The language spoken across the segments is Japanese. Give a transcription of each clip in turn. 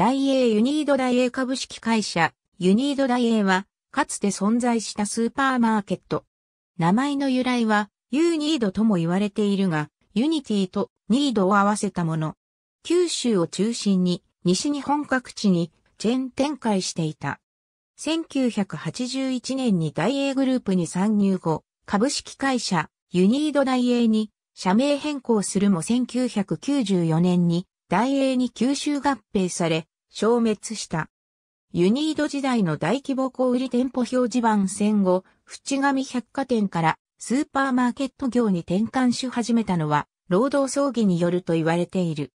大英ユニード大英株式会社、ユニード大英は、かつて存在したスーパーマーケット。名前の由来は、ユーニードとも言われているが、ユニティとニードを合わせたもの。九州を中心に、西日本各地に、チェーン展開していた。1981年に大英グループに参入後、株式会社、ユニード大英に、社名変更するも1994年に、大英に吸収合併され、消滅した。ユニード時代の大規模小売店舗表示板戦後、淵上百貨店からスーパーマーケット業に転換し始めたのは、労働争議によると言われている。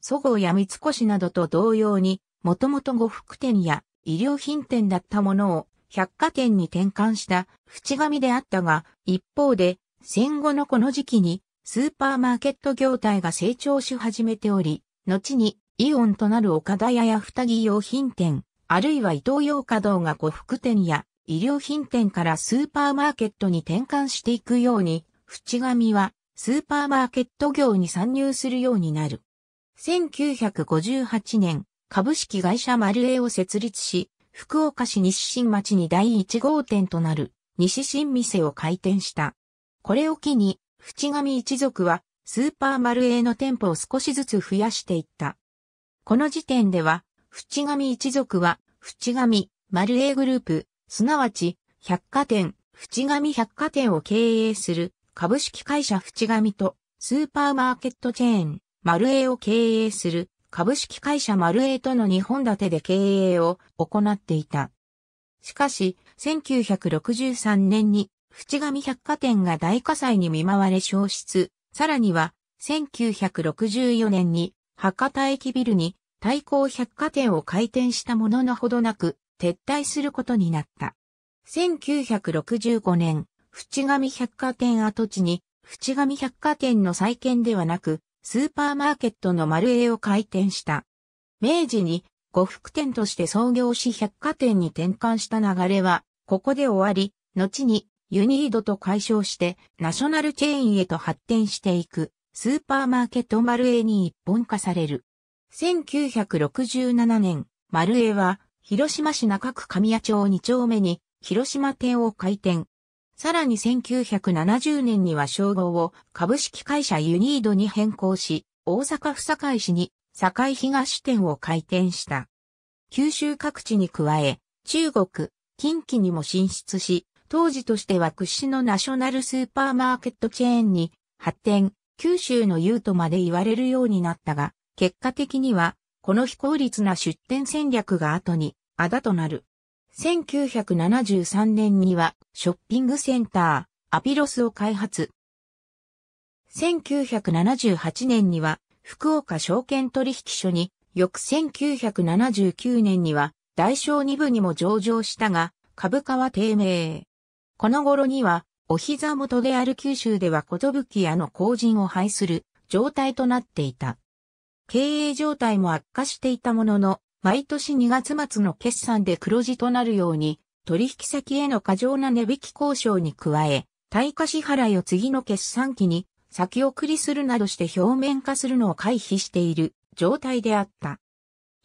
祖号や三越などと同様に、もともと呉服店や医療品店だったものを百貨店に転換した淵上であったが、一方で戦後のこの時期にスーパーマーケット業態が成長し始めており、後にイオンとなる岡田屋や二木用品店、あるいは伊東洋華堂が呉服店や医療品店からスーパーマーケットに転換していくように、淵上はスーパーマーケット業に参入するようになる。1958年、株式会社マルエを設立し、福岡市西新町に第1号店となる西新店を開店した。これを機に、淵上一族はスーパーマルエの店舗を少しずつ増やしていった。この時点では、淵上一族は、淵上、丸栄グループ、すなわち、百貨店、淵上百貨店を経営する株式会社淵上と、スーパーマーケットチェーン、丸栄を経営する株式会社丸栄との日本立てで経営を行っていた。しかし、1963年に、淵上百貨店が大火災に見舞われ消失、さらには、1964年に博多駅ビルに対抗百貨店を開店したもののほどなく撤退することになった。1965年、淵上百貨店跡地に、淵上百貨店の再建ではなく、スーパーマーケットの丸栄を開店した。明治に呉服店として創業し百貨店に転換した流れは、ここで終わり、後にユニードと解消してナショナルチェーンへと発展していく。スーパーマーケットマルエに一本化される。1967年、マルエは、広島市中区神谷町2丁目に、広島店を開店。さらに1970年には称号を株式会社ユニードに変更し、大阪府堺市に堺東店を開店した。九州各地に加え、中国、近畿にも進出し、当時としては屈指のナショナルスーパーマーケットチェーンに発展、九州のうとまで言われるようになったが、結果的には、この非効率な出店戦略が後に、あだとなる。1973年には、ショッピングセンター、アピロスを開発。1978年には、福岡証券取引所に、翌1979年には、大小二部にも上場したが、株価は低迷。この頃には、お膝元である九州では寿屋の後陣を廃する状態となっていた。経営状態も悪化していたものの、毎年2月末の決算で黒字となるように、取引先への過剰な値引き交渉に加え、対価支払いを次の決算期に先送りするなどして表面化するのを回避している状態であった。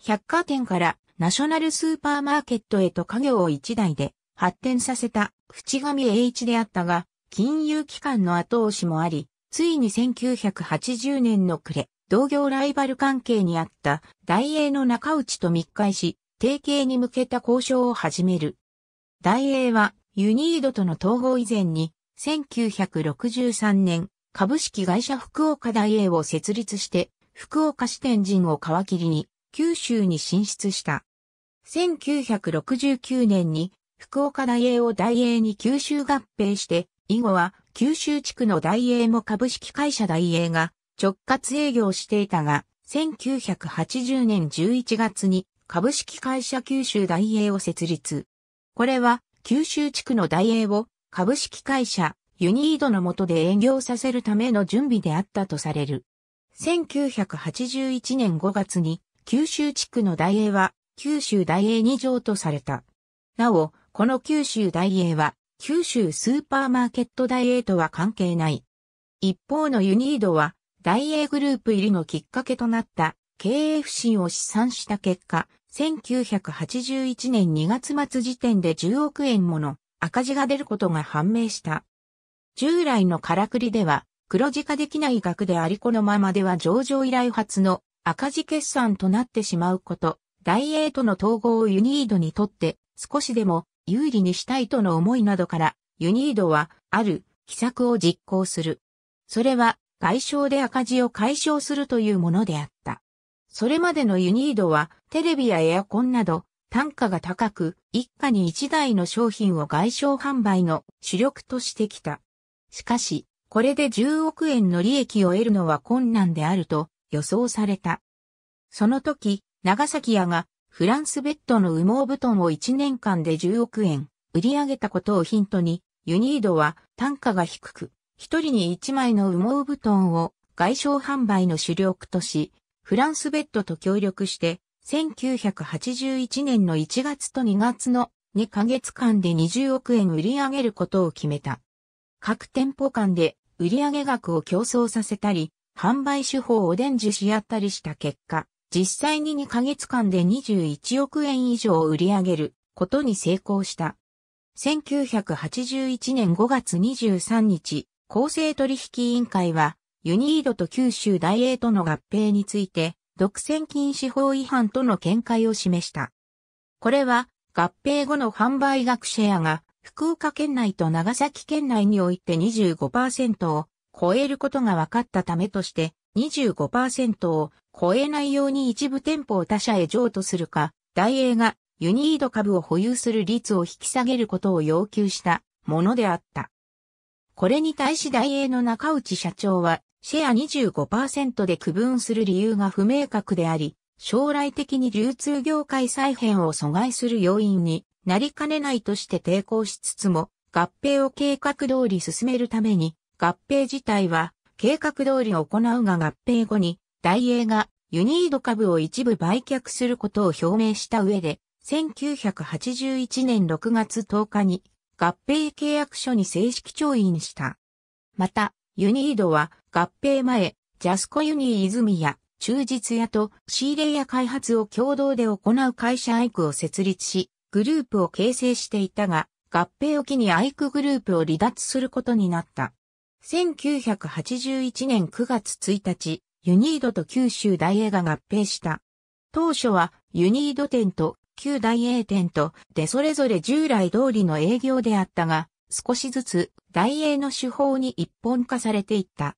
百貨店からナショナルスーパーマーケットへと家業を一台で発展させた淵上栄一であったが、金融機関の後押しもあり、ついに1980年の暮れ、同業ライバル関係にあった大英の中内と密会し、提携に向けた交渉を始める。大英はユニードとの統合以前に、1963年、株式会社福岡大英を設立して、福岡支店人を皮切りに、九州に進出した。1969年に福岡大英を大英に九州合併して、以後は九州地区の大英も株式会社大英が直轄営業していたが、1980年11月に株式会社九州大英を設立。これは九州地区の大英を株式会社ユニードの下で営業させるための準備であったとされる。1981年5月に九州地区の大英は九州大英2条とされた。なお、この九州大英は、九州スーパーマーケット大英とは関係ない。一方のユニードは、大英グループ入りのきっかけとなった経営不振を試算した結果、1981年2月末時点で10億円もの赤字が出ることが判明した。従来のからくりでは、黒字化できない額でありこのままでは上場以来初の赤字決算となってしまうこと、大英との統合をユニードにとって少しでも有利にしたいとの思いなどから、ユニードは、ある、秘策を実行する。それは、外傷で赤字を解消するというものであった。それまでのユニードは、テレビやエアコンなど、単価が高く、一家に一台の商品を外商販売の主力としてきた。しかし、これで10億円の利益を得るのは困難であると予想された。その時、長崎屋がフランスベッドの羽毛布団を1年間で10億円売り上げたことをヒントに、ユニードは単価が低く、一人に1枚の羽毛布団を外商販売の主力とし、フランスベッドと協力して、1981年の1月と2月の2ヶ月間で20億円売り上げることを決めた。各店舗間で売上額を競争させたり、販売手法を伝授し合ったりした結果、実際に2ヶ月間で21億円以上を売り上げることに成功した。1981年5月23日、公正取引委員会は、ユニードと九州大英との合併について、独占禁止法違反との見解を示した。これは、合併後の販売額シェアが、福岡県内と長崎県内において25%を超えることが分かったためとして、25%を超えないように一部店舗を他社へ譲渡するか、大英がユニード株を保有する率を引き下げることを要求したものであった。これに対し大英の中内社長は、シェア25%で区分する理由が不明確であり、将来的に流通業界再編を阻害する要因になりかねないとして抵抗しつつも、合併を計画通り進めるために、合併自体は計画通り行うが合併後に、大英がユニード株を一部売却することを表明した上で、1981年6月10日に合併契約書に正式調印した。また、ユニードは合併前、ジャスコユニー泉や忠実屋と仕入れや開発を共同で行う会社アイクを設立し、グループを形成していたが、合併を機にアイクグループを離脱することになった。1981年9月1日、ユニードと九州大英が合併した。当初はユニード店と旧大英店とでそれぞれ従来通りの営業であったが、少しずつ大英の手法に一本化されていった。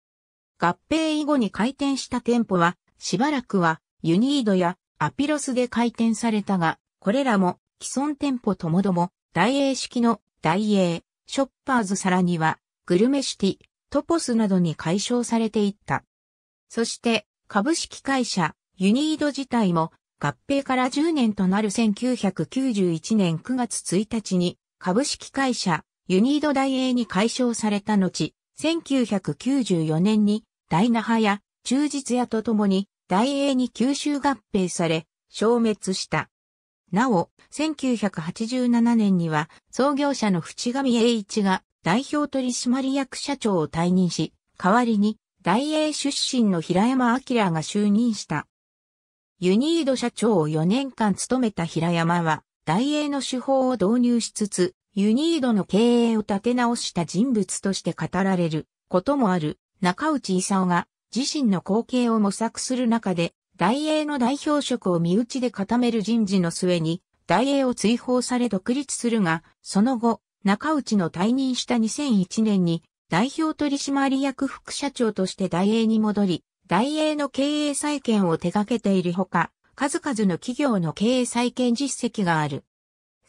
合併以後に開店した店舗は、しばらくはユニードやアピロスで開店されたが、これらも既存店舗ともども、大英式の大英、ショッパーズさらには、グルメシティ、トポスなどに解消されていった。そして、株式会社、ユニード自体も、合併から10年となる1991年9月1日に、株式会社、ユニード大英に解消された後、1994年に、大那覇や、忠実屋と共に、大英に吸収合併され、消滅した。なお、1987年には、創業者の淵上栄一が、代表取締役社長を退任し、代わりに、大英出身の平山明が就任した。ユニード社長を4年間務めた平山は、大英の手法を導入しつつ、ユニードの経営を立て直した人物として語られることもある中内勲が自身の後継を模索する中で、大英の代表職を身内で固める人事の末に、大英を追放され独立するが、その後、中内の退任した2001年に代表取締役副社長として大英に戻り、大英の経営再建を手掛けているほか、数々の企業の経営再建実績がある。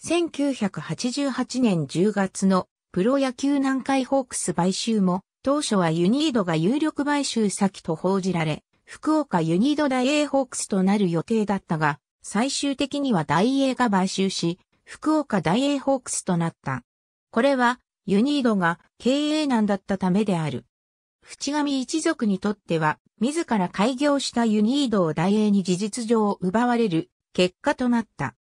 1988年10月のプロ野球南海ホークス買収も、当初はユニードが有力買収先と報じられ、福岡ユニード大英ホークスとなる予定だったが、最終的には大英が買収し、福岡大英ホークスとなった。これはユニードが経営難だったためである。淵上一族にとっては、自ら開業したユニードを大英に事実上奪われる結果となった。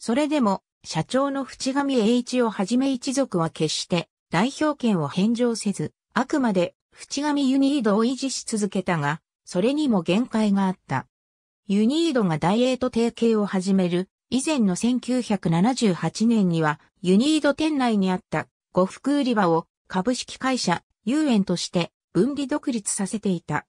それでも、社長の淵上栄一をはじめ一族は決して代表権を返上せず、あくまで淵上ユニードを維持し続けたが、それにも限界があった。ユニードが大英と提携を始める以前の1978年にはユニード店内にあった呉服売り場を株式会社遊園として分離独立させていた。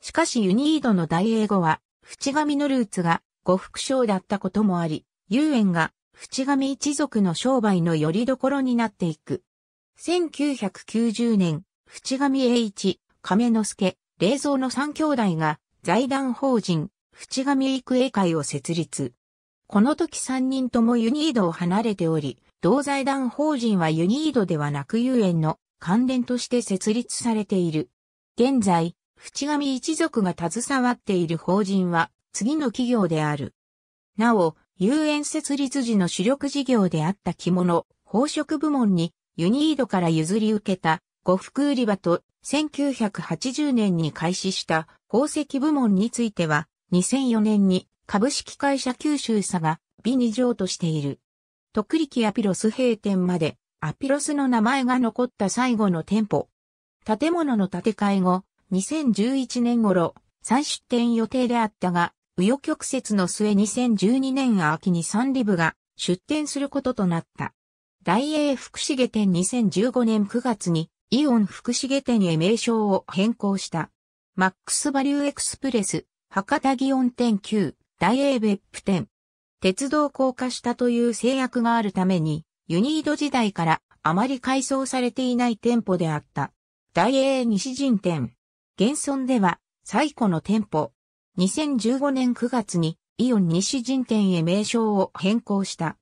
しかしユニードの大英語は、淵上のルーツが呉服商だったこともあり、遊園が淵上一族の商売の拠り所になっていく。1990年、淵上栄一、亀之助、霊蔵の三兄弟が財団法人、淵上育英会を設立。この時3人ともユニードを離れており、同財団法人はユニードではなく遊園の関連として設立されている。現在、淵上一族が携わっている法人は次の企業である。なお、遊園設立時の主力事業であった着物、宝飾部門にユニードから譲り受けた呉服売り場と1980年に開始した宝石部門については2004年に株式会社九州佐が美二条としている。徳力アピロス閉店まで、アピロスの名前が残った最後の店舗。建物の建て替え後、2011年頃、再出店予定であったが、右翼曲折の末2012年秋にサンリブが出店することとなった。大英福重店2015年9月にイオン福重店へ名称を変更した。マックスバリューエクスプレス、博多祇園店9、大英別府店。鉄道高架下という制約があるために、ユニード時代からあまり改装されていない店舗であった。大英西陣店。現存では最古の店舗。2015年9月にイオン西陣店へ名称を変更した。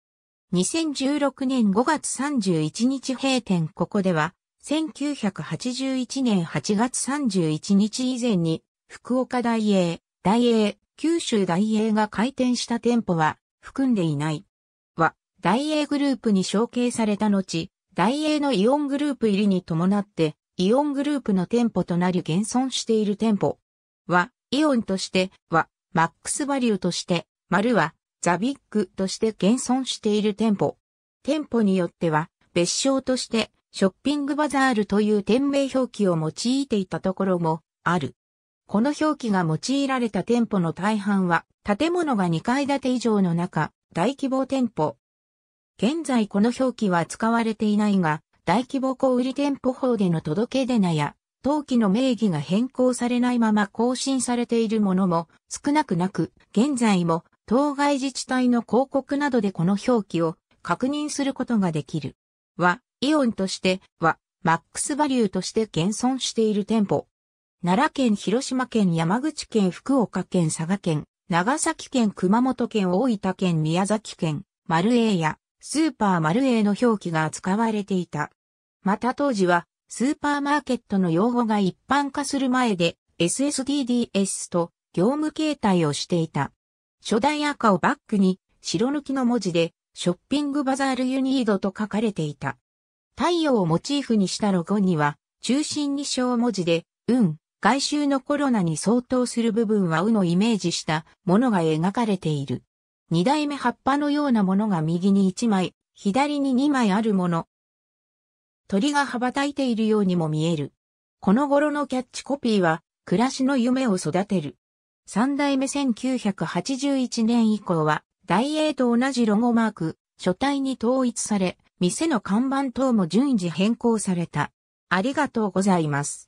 2016年5月31日閉店ここでは、1981年8月31日以前に、福岡大英、大英、九州大英が開店した店舗は含んでいない。は、大英グループに承継された後、大英のイオングループ入りに伴って、イオングループの店舗となり現存している店舗。は、イオンとして、は、マックスバリューとして、丸は、ザビッグとして現存している店舗。店舗によっては、別称として、ショッピングバザールという店名表記を用いていたところもある。この表記が用いられた店舗の大半は、建物が2階建て以上の中、大規模店舗。現在この表記は使われていないが、大規模小売店舗法での届け出なや、登記の名義が変更されないまま更新されているものも少なくなく、現在も当該自治体の広告などでこの表記を確認することができる。は、イオンとしては、マックスバリューとして現存している店舗。奈良県、広島県、山口県、福岡県、佐賀県、長崎県、熊本県、大分県、宮崎県、丸 A やスーパー丸 A の表記が使われていた。また当時は、スーパーマーケットの用語が一般化する前で、SSDDS と業務形態をしていた。初代赤をバックに、白抜きの文字で、ショッピングバザールユニードと書かれていた。太陽をモチーフにしたロゴには、中心に小文字で、運、外周のコロナに相当する部分はうのイメージしたものが描かれている。二代目葉っぱのようなものが右に一枚、左に二枚あるもの。鳥が羽ばたいているようにも見える。この頃のキャッチコピーは、暮らしの夢を育てる。三代目1981年以降は、大英と同じロゴマーク、書体に統一され、店の看板等も順次変更された。ありがとうございます。